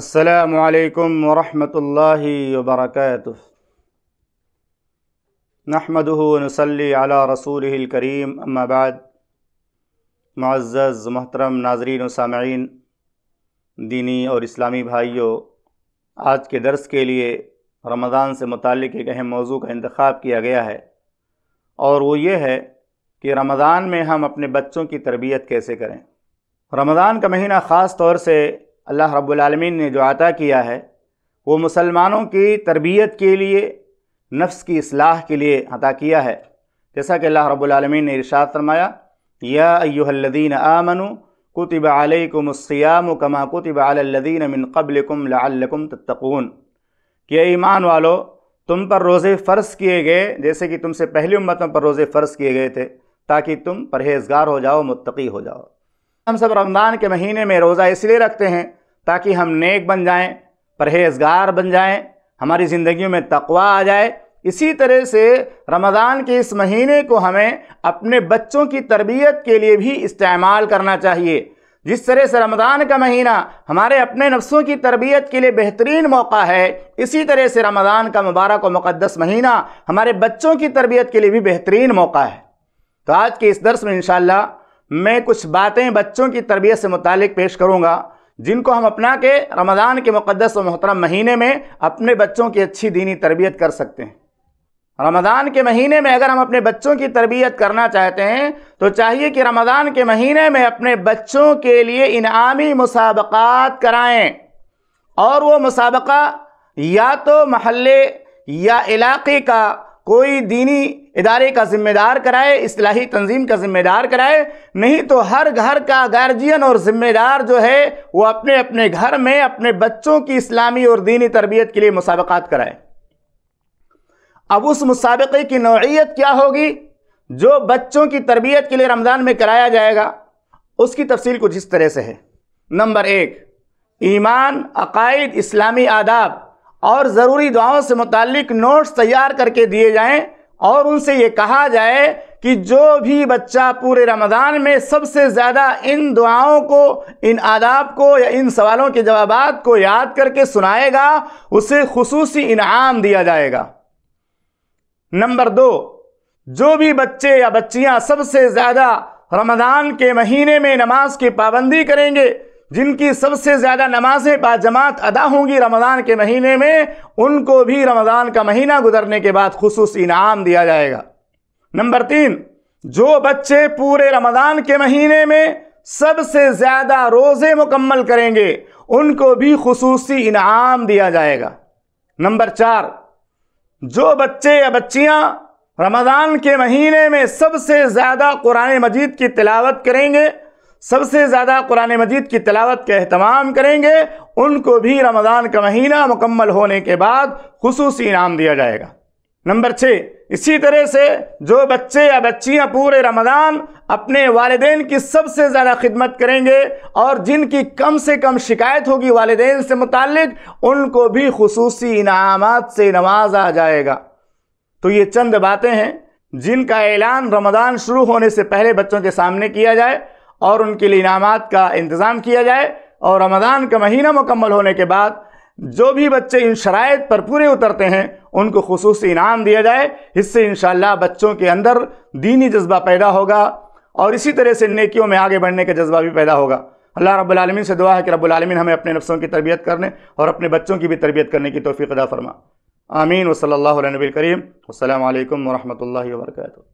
असलकम वरहमल वबरक नहमदनसली आला रसूल करीम अम्माबाद मज़्ज़ मोहतरम नाजरीन सामीन दीनी और इस्लामी भाइयों आज के दर्स के लिए रमज़ान से मुतक़ एक अहम मौजू का इंतखब किया गया है और वो ये है कि रमज़ान में हम अपने बच्चों की तरबियत कैसे करें रमज़ान का महीना ख़ास तौर से अल्लाह रब्लम ने जो अता किया है वो मुसलमानों की तरबियत के लिए नफ्स की असलाह के लिए अता किया है जैसा कि अल्लाह रब्लमीन ने इरशाद फरमाया या अयुहल्लदीन आमनु कुतब अलकुमस्याम कमा कुतब अलदीन मिन कबलकुम लकुम तत्तकून कि ईमान वालो तुम पर रोज़े फ़र्ज़ किए गए जैसे कि तुमसे पहली उम्मतों पर रोज़े फ़र्ज़ किए गए थे ताकि तुम परहेजगार हो जाओ मुतकी हो जाओ हम सब रमज़ान के महीने में रोज़ा इसलिए रखते हैं ताकि हम नेक बन जाएं परहेजगार बन जाएं हमारी ज़िंदगी में तकवा आ जाए इसी तरह से रमज़ान के इस महीने को हमें अपने बच्चों की तरबियत के लिए भी इस्तेमाल करना चाहिए जिस तरह से रमज़ान का महीना हमारे अपने नफ्सों की तरबियत के लिए बेहतरीन मौका है इसी तरह से रमज़ान का मुबारक और मुक़दस महीना हमारे बच्चों की तरबियत के लिए भी बेहतरीन मौका है तो आज के इस दर्स में इंशाल्लाह मैं कुछ बातें बच्चों की तरबियत से मुतक पेश करूँगा जिनको हम अपना के रमज़ान के मुक़दस और मोहतरम महीने में अपने बच्चों की अच्छी दीनी तरबियत कर सकते हैं रमज़ान के महीने में अगर हम अपने बच्चों की तरबियत करना चाहते हैं तो चाहिए कि रमज़ान के महीने में अपने बच्चों के लिए इनामी मुसाबक़ात कराएँ और वो मुसाबका या तो महल्ले या इलाके का कोई दीनी इदारे का ज़िम्मेदार कराए असलाही तंजीम का ज़िम्मेदार कराए नहीं तो हर घर का गार्जियन और ज़िम्मेदार जो है वो अपने अपने घर में अपने बच्चों की इस्लामी और दीनी तरबियत के लिए मुसाबक़ात कराए अब उस मुसाबक़े की नौीयत क्या होगी जो बच्चों की तरबियत के लिए रमज़ान में कराया जाएगा उसकी तफसील कुछ इस तरह से है नंबर एक ईमान अकायद इस्लामी आदाब और ज़रूरी दुआओं से मुतक नोट्स तैयार करके दिए जाएं और उनसे ये कहा जाए कि जो भी बच्चा पूरे रमज़ान में सबसे ज़्यादा इन दुआओं को इन आदाब को या इन सवालों के जवाब को याद करके सुनाएगा उसे खसूस इनाम दिया जाएगा नंबर दो जो भी बच्चे या बच्चियां सबसे ज़्यादा रमज़ान के महीने में नमाज की पाबंदी करेंगे जिनकी सबसे ज़्यादा नमाजें बाजमात अदा होंगी रमज़ान के महीने में उनको भी रमज़ान का महीना गुजरने के बाद खसूस इनाम दिया जाएगा नंबर तीन जो बच्चे पूरे रमज़ान के महीने में सबसे ज़्यादा रोज़े मुकम्मल करेंगे उनको भी खसूस इनाम दिया जाएगा नंबर चार जो बच्चे या बच्चियाँ रमज़ान के महीने में सबसे ज़्यादा कुरान मजीद की तिलावत करेंगे सबसे ज़्यादा कुरान मजीद की तलावत का अहतमाम करेंगे उनको भी रमज़ान का महीना मुकम्मल होने के बाद खसूस इनाम दिया जाएगा नंबर छः इसी तरह से जो बच्चे या बच्चियां पूरे रमज़ान अपने वालदेन की सबसे ज़्यादा खिदमत करेंगे और जिनकी कम से कम शिकायत होगी वालदेन से मुतल उनको भी खसूस इनाम से नवाजा जाएगा तो ये चंद बातें हैं जिनका ऐलान रमज़ान शुरू होने से पहले बच्चों के सामने किया जाए और उनके लिए इनाम का इंतज़ाम किया जाए और रमज़ान का महीना मुकम्मल होने के बाद जो भी बच्चे इन शराइ पर पूरे उतरते हैं उनको खसूस इनाम दिया जाए इससे इन बच्चों के अंदर दीनी जज्बा पैदा होगा और इसी तरह से नेकियों में आगे बढ़ने का जज्बा भी पैदा होगा अल्लाह रब्लमिन से दुआ है कि रब्लमिन हमें अपने नफ्सों की तरबियत करने और अपने बच्चों की भी तरबियत करने की तोफ़ी अदा फरमा आमीन वसल नबी करीम अल्लाम वरहमल वर्का